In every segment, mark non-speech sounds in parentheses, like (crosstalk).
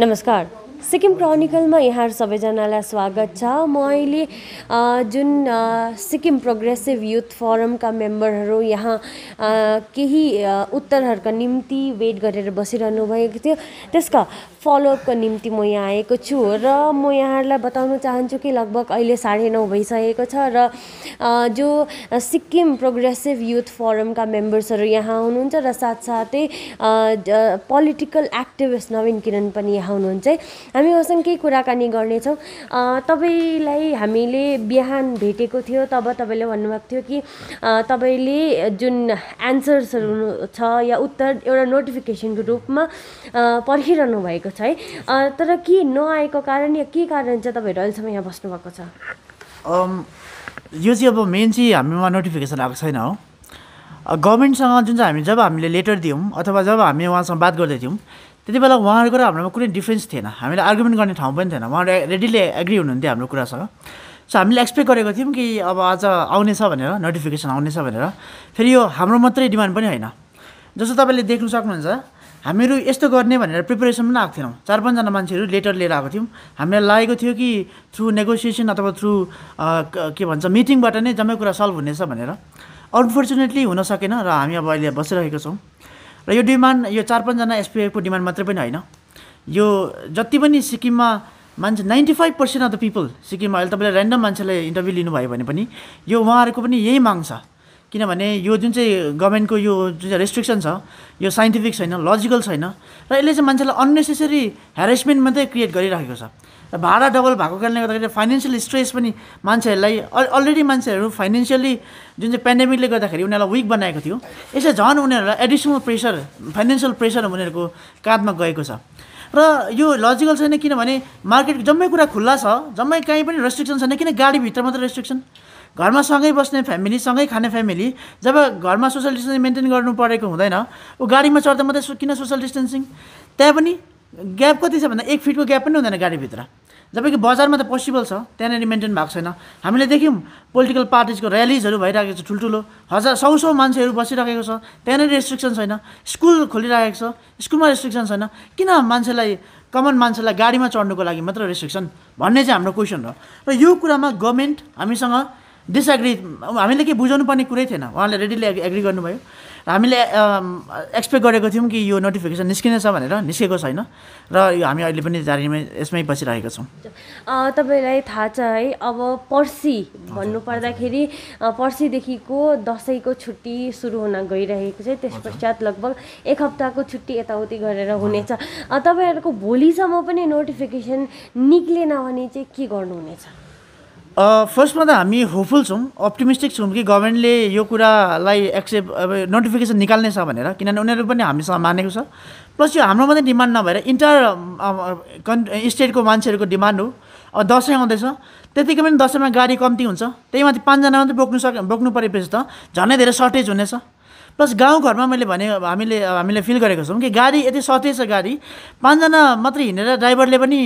नमस्कार सिक्किम क्रोनिकलमा यहाँ सबैजनालाई स्वागत छ म अहिले जुन सिक्किम प्रोग्रेसिभ युथ फोरमका मेम्बरहरू यहाँ केही उत्तरहरूका निम्ति वेट गरेर बसिरहनु भएको थियो त्यसका फलोअपको निम्ति म यहाँ आएको छु र म यहाँहरूलाई बताउन चाहन्छु कि लगभग अहिले साढे नौ भइसकेको छ र जो सिक्किम प्रोग्रेसिभ युथ फोरमका मेम्बर्सहरू यहाँ हुनुहुन्छ र साथसाथै पोलिटिकल एक्टिभिस्ट नवीन किरण पनि यहाँ हुनुहुन्छ हामी उसँग केही कुराकानी गर्नेछौँ तपाईँलाई हामीले बिहान भेटेको थियो तब तपाईँले भन्नुभएको थियो कि तपाईँले जुन एन्सर्सहरू छ या उत्तर एउटा नोटिफिकेसनको रूपमा पर्खिरहनु भएको भएको छ है तर के नआएको कारण या के कारण चाहिँ तपाईँहरू अहिलेसम्म यहाँ बस्नुभएको छ यो चाहिँ अब मेन चाहिँ हाम्रोमा नोटिफिकेसन आएको छैन हो गभर्मेन्टसँग जुन चाहिँ हामी जब हामीले लेटर दियौँ अथवा जब हामी उहाँसँग बात गर्दै थियौँ त्यति बेला उहाँहरूको र हाम्रोमा कुनै डिफ्रेन्स थिएन हामीले आर्गुमेन्ट गर्ने ठाउँ पनि थिएन उहाँहरू रेडीले एग्री हुनुहुन्थ्यो हाम्रो कुरासँग सो हामीले एक्सपेक्ट गरेको थियौँ कि अब आज आउनेछ भनेर नोटिफिकेसन आउनेछ भनेर फेरि यो हाम्रो मात्रै डिमान्ड पनि होइन जस्तो तपाईँले देख्न सक्नुहुन्छ हामीहरू यस्तो गर्ने भनेर प्रिपेरेसन पनि आएको थिएनौँ चार पाँचजना मान्छेहरू लेटर लिएर आएको थियौँ हामीलाई लागेको थियो कि थ्रु नेगोसिएसन अथवा थ्रु के भन्छ मिटिङबाट नै जम्मै कुरा सल्भ हुनेछ भनेर अनफोर्चुनेटली हुन सकेन र हामी अब अहिले बसिरहेको छौँ र यो डिमान्ड यो चार पाँचजना एसपिआईको डिमान्ड मात्रै पनि होइन यो जति पनि सिक्किममा मान्छे ninety five percent of the people सिक्किममा अहिले तपाईँले ऱ्यान्डम मान्छेलाई इन्टरभ्यू लिनुभयो भने पनि यो उहाँहरूको पनि यही माग छ किनभने यो जुन चाहिँ गभर्मेन्टको यो जुन चाहिँ रेस्ट्रिक्सन छ यो साइन्टिफिक छैन लजिकल छैन र यसले चाहिँ मान्छेलाई अननेसेसरी हेरेसमेन्ट मात्रै क्रिएट गरिराखेको छ र भाडा डबल भएको कारणले गर्दाखेरि फाइनेन्सियल स्ट्रेस पनि मान्छेहरूलाई अलरेडी मान्छेहरू फाइनेन्सियली जुन चाहिँ पेन्डेमिकले गर्दाखेरि उनीहरूलाई विक बनाएको थियो यसले झन् उनीहरूलाई एडिसनल प्रेसर फाइनेन्सियल प्रेसर उनीहरूको काँधमा गएको छ र यो लजिकल छैन किनभने मार्केट जम्मै कुरा खुल्ला छ जम्मै कहीँ पनि रेस्ट्रिक्सन छैन किन गाडीभित्र मात्र रेस्ट्रिक्सन घरमा सँगै बस्ने फ्यामिली सँगै खाने फ्यामिली जब घरमा सोसियल डिस्टेन्सिङ मेन्टेन गर्नु परेको हुँदैन ऊ गाडीमा चढ्दा मात्रै किन सोसियल डिस्टेन्सिङ त्यहाँ पनि ग्याप कति छ भन्दा एक फिटको ग्याप पनि हुँदैन गाडीभित्र जबकि बजारमा त पोसिबल छ त्यहाँनिर मेन्टेन भएको छैन हामीले देख्यौँ पोलिटिकल पार्टिजको ऱ्यालिजहरू भइरहेको छ ठुल्ठुलो हजार सौ सौ मान्छेहरू बसिरहेको छ त्यहाँनिर रेस्ट्रिक्सन छैन स्कुल खोलिरहेको छ स्कुलमा रेस्ट्रिक्सन छैन किन मान्छेलाई कमन मान्छेलाई गाडीमा चढ्नुको लागि मात्र रेस्ट्रिक्सन भन्ने चाहिँ हाम्रो क्वेसन हो र यो कुरामा गभर्मेन्ट हामीसँग डिसएग्री हामीले के बुझाउनु पर्ने कुरै थिएन उहाँले रेडीली एग्री गर्नुभयो हामीले एक्सपेक्ट गरेको थियौँ कि यो नोटिफिकेसन निस्किनेछ भनेर निस्केको छैन र यो हामी अहिले पनि जारीमै यसमै बसिरहेका छौँ तपाईँलाई थाहा छ है अब पर्सि भन्नुपर्दाखेरि पर्सिदेखिको दसैँको छुट्टी सुरु हुन गइरहेको छ त्यस पश्चात लगभग एक हप्ताको छुट्टी यताउति गरेर हुनेछ तपाईँहरूको भोलिसम्म पनि नोटिफिकेसन निक्लेन भने चाहिँ के गर्नुहुनेछ फर्स्टमा त हामी होपफुल छौँ अप्टिमिस्टिक छौँ कि गभर्मेन्टले यो कुरालाई एक्सेप्ट अब नोटिफिकेसन निकाल्नेछ भनेर किनभने उनीहरू पनि हामीसँग मानेको छ प्लस यो हाम्रो मात्रै डिमान्ड नभएर इन्टर कन् स्टेटको मान्छेहरूको डिमान्ड हो अब दसैँ आउँदैछ त्यतिकै पनि दसैँमा गाडी कम्ती हुन्छ त्यही माथि पाँचजना मात्रै बोक्नु सक बोक्नु परेपछि त झनै धेरै सर्टेज हुनेछ प्लस गाउँघरमा मैले भने हामीले हामीले फिल गरेको छौँ कि गाडी यति सतै छ गाडी पाँचजना मात्रै हिँडेर ड्राइभरले पनि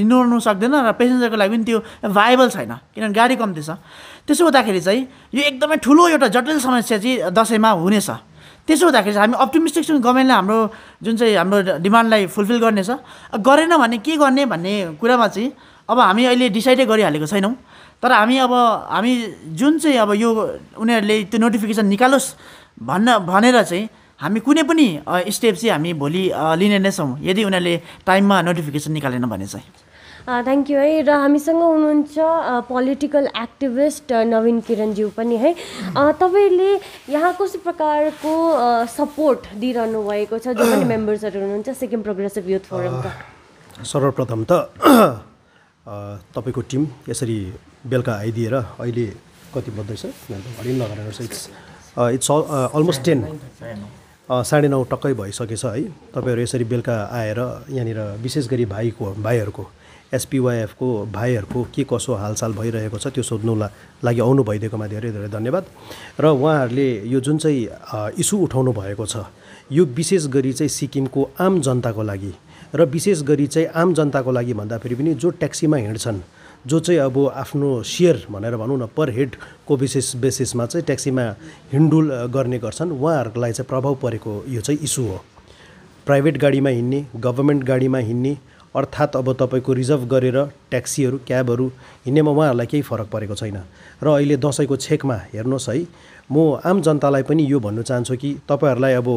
हिँड्नु सक्दैन र पेसेन्जरको लागि पनि त्यो भाएबल छैन किनभने गाडी कम्ती छ त्यसो हुँदाखेरि चाहिँ यो एकदमै ठुलो एउटा जटिल समस्या चाहिँ दसैँमा हुनेछ त्यसो हुँदाखेरि चाहिँ हामी अप्टिमिस्टिक छौँ गभर्मेन्टले हाम्रो जुन चाहिँ हाम्रो डिमान्डलाई फुलफिल गर्नेछ गरेन भने के गर्ने भन्ने कुरामा चाहिँ अब हामी अहिले डिसाइडै गरिहालेको छैनौँ तर हामी अब हामी जुन चाहिँ अब यो उनीहरूले त्यो नोटिफिकेसन निकालोस् भन्न भनेर चाहिँ हामी कुनै पनि स्टेप चाहिँ हामी भोलि लिने नै छौँ यदि उनीहरूले टाइममा नोटिफिकेसन निकालेन भने चाहिँ थ्याङ्क यू है र हामीसँग हुनुहुन्छ पोलिटिकल एक्टिभिस्ट नवीन किरणज्यू पनि है तपाईँले यहाँ कस्तो प्रकारको सपोर्ट दिइरहनु भएको छ जो पनि मेम्बर्सहरू (clears throat) हुनुहुन्छ सिक्किम प्रोग्रेसिभ युथ फोरम सर्वप्रथम त (clears throat) तपाईँको टिम यसरी बेलुका आइदिएर अहिले कति बज्दैछ घडी नगरेर इट्स इट्स अलमोस्ट टेन साढे नौ टक्कै भइसकेछ है तपाईँहरू यसरी बेलुका आएर यहाँनिर विशेष गरी भाइको भाइहरूको एसपिवाइएफको भाइहरूको के कसो हालचाल भइरहेको छ त्यो सोध्नुलाई लागि आउनु भइदिएकोमा धेरै धेरै धन्यवाद र उहाँहरूले यो जुन चाहिँ इस्यु उठाउनु भएको छ यो विशेष गरी चाहिँ सिक्किमको आम जनताको लागि र विशेष गरी चाहिँ आम जनताको लागि भन्दाखेरि पनि जो ट्याक्सीमा हिँड्छन् जो चाहिँ अब आफ्नो सेयर भनेर भनौँ न पर हेडको विशेष बेसिसमा चाहिँ ट्याक्सीमा हिन्डुल गर्ने गर्छन् उहाँहरूलाई चाहिँ प्रभाव परेको यो चाहिँ इस्यु हो प्राइभेट गाडीमा हिँड्ने गभर्मेन्ट गाडीमा हिँड्ने अर्थात् अब तपाईँको रिजर्भ गरेर ट्याक्सीहरू क्याबहरू हिँड्नेमा उहाँहरूलाई केही फरक परेको छैन र अहिले दसैँको छेकमा हेर्नुहोस् है म आम जनतालाई पनि यो भन्न चाहन्छु कि तपाईँहरूलाई अब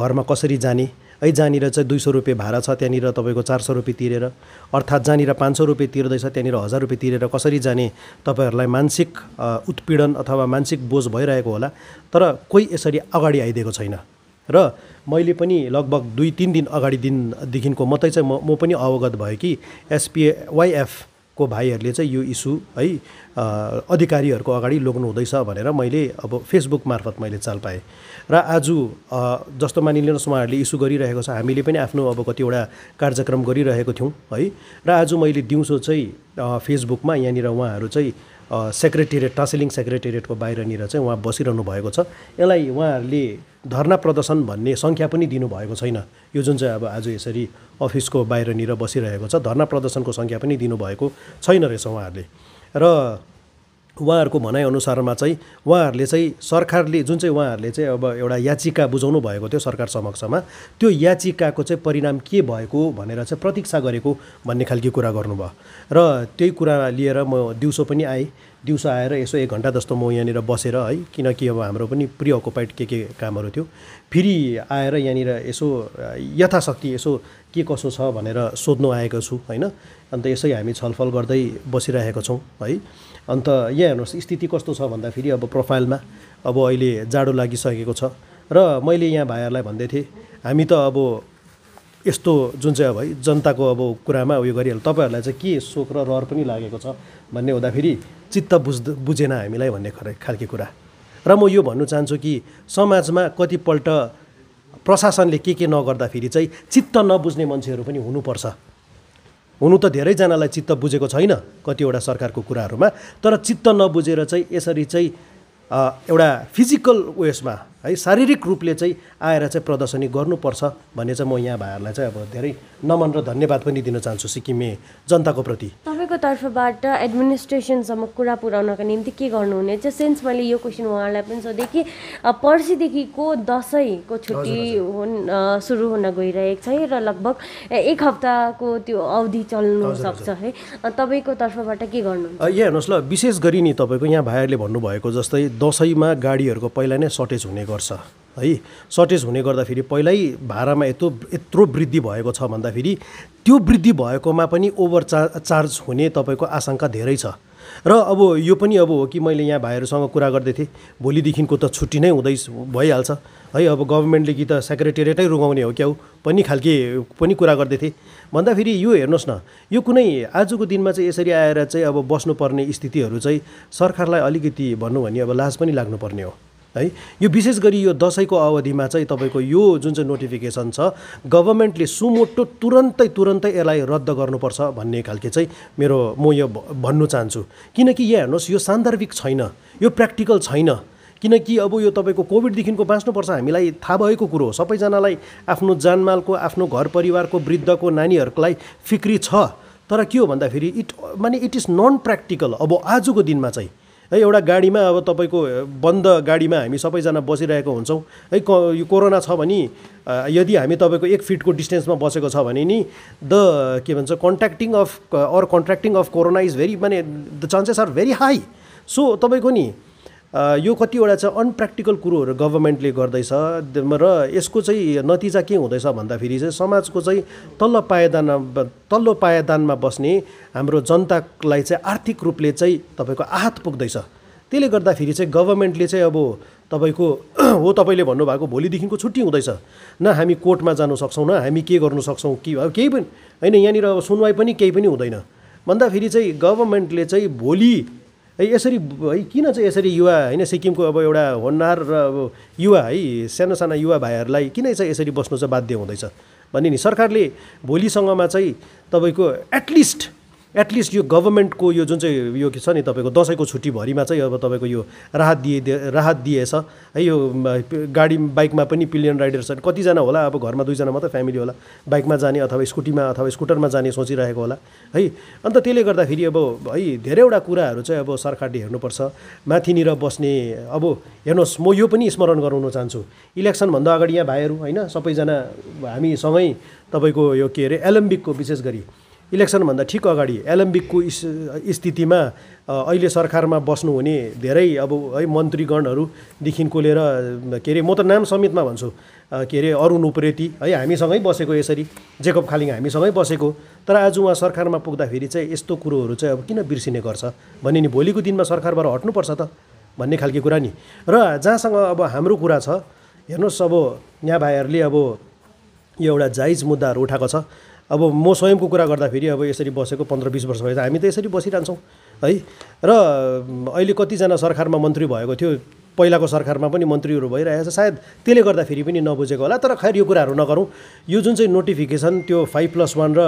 घरमा कसरी जाने है जहाँनिर चाहिँ दुई सौ रुपियाँ भाडा छ त्यहाँनिर तपाईँको चार सौ रुपियाँ तिरेर अर्थात् जहाँनिर पाँच सौ रुपियाँ तिर्दैछ त्यहाँनिर हजार रुपियाँ तिरेर कसरी जाने तपाईँहरूलाई मानसिक उत्पीडन अथवा मानसिक बोझ भइरहेको होला तर कोही यसरी अगाडि आइदिएको छैन र मैले पनि लगभग दुई तिन दिन अगाडि दिनदेखिको मात्रै चाहिँ म म पनि अवगत भएँ कि एसपिवाइएफ को भाइहरूले चाहिँ यो इस्यु है अधिकारीहरूको अगाडि लोग्नु हुँदैछ भनेर मैले अब फेसबुक मार्फत मैले चाल पाएँ र आज जस्तो मानिलिनुहोस् उहाँहरूले इस्यु गरिरहेको छ हामीले पनि आफ्नो अब कतिवटा कार्यक्रम गरिरहेको थियौँ है र आज मैले दिउँसो चाहिँ फेसबुकमा यहाँनिर उहाँहरू चाहिँ सेक्रेटेरिएट टासिलिङ सेक्रेटेरिएटको बाहिरनिर चाहिँ उहाँ बसिरहनु भएको छ यसलाई उहाँहरूले धरना प्रदर्शन भन्ने सङ्ख्या पनि दिनुभएको छैन यो जुन चाहिँ अब आज यसरी अफिसको बाहिरनिर बसिरहेको छ धरना प्रदर्शनको सङ्ख्या पनि दिनुभएको छैन रहेछ उहाँहरूले र उहाँहरूको भनाइअनुसारमा चाहिँ उहाँहरूले चाहिँ सरकारले जुन चाहिँ उहाँहरूले चाहिँ अब एउटा याचिका बुझाउनु भएको थियो सरकार समक्षमा त्यो याचिकाको चाहिँ परिणाम के भएको भनेर चाहिँ प्रतीक्षा गरेको भन्ने खालको कुरा गर्नुभयो र त्यही कुरा लिएर म दिउँसो पनि आएँ दिउँसो आएर यसो एक घन्टा जस्तो म यहाँनिर बसेर है किनकि अब हाम्रो पनि अकुपाइड के के कामहरू थियो फेरि आएर यहाँनिर यसो यथाशक्ति यसो के कसो छ भनेर सोध्नु आएको छु होइन अन्त यसै हामी छलफल गर्दै बसिरहेको छौँ है अन्त यहाँ हेर्नुहोस् स्थिति कस्तो छ भन्दाखेरि अब प्रोफाइलमा अब अहिले जाडो लागिसकेको छ र मैले यहाँ भाइहरूलाई भन्दै थिएँ हामी त अब यस्तो जुन चाहिँ अब है जनताको अब कुरामा उयो गरिहाल्नु तपाईँहरूलाई चाहिँ के शोक र रहर पनि लागेको छ भन्ने हुँदाखेरि चित्त बुझ बुझेन हामीलाई भन्ने खालके कुरा र म यो भन्न चाहन्छु कि समाजमा कतिपल्ट प्रशासनले के के नगर्दाखेरि चाहिँ चित्त नबुझ्ने मान्छेहरू पनि हुनुपर्छ हुनु त धेरैजनालाई चित्त बुझेको छैन कतिवटा सरकारको कुराहरूमा तर चित्त नबुझेर चाहिँ यसरी चाहिँ एउटा फिजिकल उयसमा है शारीरिक रूपले चाहिँ आएर चाहिँ प्रदर्शनी गर्नुपर्छ भन्ने चाहिँ म यहाँ भाइहरूलाई चाहिँ अब धेरै नमन र धन्यवाद पनि दिन चाहन्छु सिक्किमे जनताको प्रति तपाईँको तर्फबाट एडमिनिस्ट्रेसनसम्म कुरा पुऱ्याउनका निम्ति के गर्नुहुने चाहिँ सेन्स मैले यो क्वेसन उहाँलाई पनि सोधेँ कि पर्सिदेखिको दसैँको छुट्टी हुन् सुरु हुन गइरहेको छ है र लगभग एक हप्ताको त्यो अवधि चल्नु सक्छ है तपाईँको तर्फबाट के गर्नु यहाँ हेर्नुहोस् ल विशेष गरी नि तपाईँको यहाँ भाइहरूले भन्नुभएको जस्तै दसैँमा गाडीहरूको पहिला नै सर्टेज हुने गर्छ गर्छ है सर्टेज हुने गर्दाखेरि पहिल्यै भाडामा यत्रो यत्रो वृद्धि भएको छ भन्दाखेरि त्यो वृद्धि भएकोमा पनि ओभर चार चार्ज हुने तपाईँको आशंका धेरै छ र अब यो पनि अब हो कि मैले यहाँ भाइहरूसँग कुरा गर्दै थिएँ भोलिदेखिको त छुट्टी नै हुँदै भइहाल्छ है अब गभर्मेन्टले कि त सेक्रेटेरिएटै रुगाउने हो क्या पनि खालके पनि कुरा गर्दै थिएँ भन्दाखेरि यो हेर्नुहोस् न यो कुनै आजको दिनमा चाहिँ यसरी आएर चाहिँ अब बस्नुपर्ने स्थितिहरू चाहिँ सरकारलाई अलिकति भन्नु भने अब लाज पनि लाग्नुपर्ने हो है यो विशेष गरी यो दसैँको अवधिमा चाहिँ तपाईँको यो जुन चाहिँ नोटिफिकेसन छ गभर्मेन्टले सुमोटो तुरन्तै तुरन्तै यसलाई रद्द गर्नुपर्छ भन्ने खालके चाहिँ मेरो म यो भन्नु चाहन्छु किनकि यहाँ हेर्नुहोस् यो सान्दर्भिक छैन यो प्र्याक्टिकल छैन किनकि अब यो तपाईँको कोभिडदेखिको बाँच्नुपर्छ हामीलाई थाहा भएको कुरो हो सबैजनालाई आफ्नो जानमालको आफ्नो घर परिवारको वृद्धको नानीहरूकोलाई फिक्री छ तर के हो भन्दाखेरि इट माने इट इज नन प्र्याक्टिकल अब आजको दिनमा चाहिँ है एउटा गाडीमा अब तपाईँको बन्द गाडीमा हामी सबैजना बसिरहेको हुन्छौँ है क यो कोरोना छ भने यदि हामी तपाईँको एक फिटको डिस्टेन्समा बसेको छ भने नि द के भन्छ contacting of or contracting of corona is very माने the chances are very high so तपाईँको नि यो कतिवटा चाहिँ अनप्र्याक्टिकल कुरोहरू गभर्मेन्टले गर्दैछ र यसको चाहिँ नतिजा के हुँदैछ भन्दाखेरि चाहिँ समाजको चाहिँ तल्लो पायदान तल्लो पायदानमा बस्ने हाम्रो जनतालाई चाहिँ आर्थिक रूपले चाहिँ तपाईँको आहत पुग्दैछ त्यसले गर्दाखेरि चाहिँ गभर्मेन्टले चाहिँ अब तपाईँको (clears throat) हो तपाईँले भन्नुभएको भोलिदेखिको छुट्टी हुँदैछ न हामी कोर्टमा जानु सक्छौँ न हामी के गर्नु सक्छौँ के अब केही पनि होइन यहाँनिर अब सुनवाई पनि केही पनि हुँदैन भन्दाखेरि चाहिँ गभर्मेन्टले चाहिँ भोलि है यसरी है किन चाहिँ यसरी युवा होइन सिक्किमको अब एउटा होनहार र अब युवा है सानो साना युवा भाइहरूलाई किन चाहिँ यसरी बस्नु चाहिँ बाध्य हुँदैछ भन्ने नि सरकारले भोलिसँगमा चाहिँ तपाईँको एटलिस्ट एटलिस्ट यो गभर्मेन्टको यो जुन चाहिँ यो छ नि तपाईँको दसैँको छुट्टीभरिमा चाहिँ अब तपाईँको यो राहत दिए राहत दिएछ है यो गाडी बाइकमा पनि पिलियन राइडर्सहरू कतिजना होला अब घरमा दुईजना मात्रै फ्यामिली होला बाइकमा जाने अथवा स्कुटीमा अथवा स्कुटरमा जाने सोचिरहेको होला है अन्त त्यसले गर्दाखेरि अब है धेरैवटा कुराहरू चाहिँ अब सरकारले हेर्नुपर्छ माथिनिर बस्ने अब हेर्नुहोस् म यो पनि स्मरण गराउन चाहन्छु इलेक्सनभन्दा अगाडि यहाँ भाइहरू होइन सबैजना हामी सँगै तपाईँको यो के अरे एलम्बिकको विशेष गरी इलेक्सनभन्दा ठिक अगाडि एलम्बिकको स्थितिमा अहिले सरकारमा बस्नु हुने धेरै अब है मन्त्रीगणहरूदेखिको लिएर के अरे म त नाम समेतमा भन्छु के अरे अरुण उप्रेती है हामीसँगै बसेको यसरी जेकब खालिङ हामीसँगै बसेको तर आज उहाँ सरकारमा पुग्दाखेरि चाहिँ यस्तो कुरोहरू चाहिँ अब किन बिर्सिने गर्छ भन्ने नि भोलिको दिनमा सरकारबाट हट्नुपर्छ त भन्ने खालको कुरा नि र जहाँसँग अब हाम्रो कुरा छ हेर्नुहोस् अब यहाँ भाइहरूले अब यो एउटा जाइज मुद्दाहरू उठाएको छ अब म स्वयंको कुरा गर्दाखेरि अब यसरी बसेको पन्ध्र बिस वर्ष भयो त हामी त यसरी बसिरहन्छौँ है र अहिले कतिजना सरकारमा मन्त्री भएको थियो पहिलाको सरकारमा पनि मन्त्रीहरू भइरहेको छ सायद त्यसले गर्दा फेरि पनि नबुझेको होला तर खैर यो कुराहरू नगरौँ यो जुन चाहिँ नोटिफिकेसन त्यो फाइभ प्लस वान र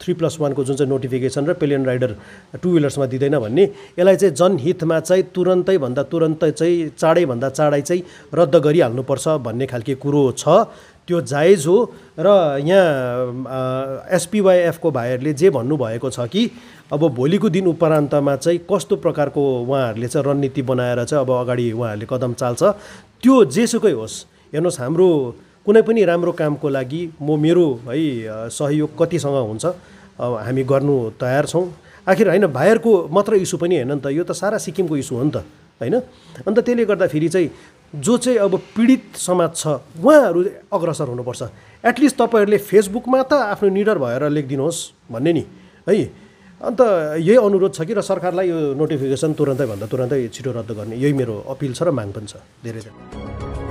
थ्री प्लस वानको जुन चाहिँ नोटिफिकेसन र पेलियन राइडर टु विलर्समा दिँदैन भन्ने यसलाई चाहिँ जनहितमा चाहिँ तुरन्तै भन्दा तुरन्तै चाहिँ चाँडैभन्दा चाँडै चाहिँ रद्द गरिहाल्नुपर्छ भन्ने खालके कुरो छ त्यो जायज हो र यहाँ एसपिवाइएफको भाइहरूले जे भन्नुभएको छ कि अब भोलिको दिन उपरान्तमा चाहिँ कस्तो प्रकारको उहाँहरूले चाहिँ रणनीति बनाएर चाहिँ अब अगाडि उहाँहरूले कदम चाल्छ त्यो जेसुकै होस् हेर्नुहोस् हाम्रो कुनै पनि राम्रो कामको लागि म मेरो है सहयोग कतिसँग हुन्छ हामी गर्नु तयार छौँ आखिर होइन भाइहरूको मात्र इस्यु पनि होइन नि त यो त सारा सिक्किमको इस्यु हो नि त होइन अन्त त्यसले गर्दाखेरि चाहिँ जो चाहिँ अब पीडित समाज छ उहाँहरू अग्रसर हुनुपर्छ एटलिस्ट तपाईँहरूले फेसबुकमा त आफ्नो निडर भएर लेखिदिनुहोस् भन्ने नि है अन्त यही अनुरोध छ कि र सरकारलाई यो नोटिफिकेसन तुरन्तै भन्दा तुरन्तै छिटो रद्द गर्ने यही मेरो अपिल छ र माग पनि छ धेरै धेरै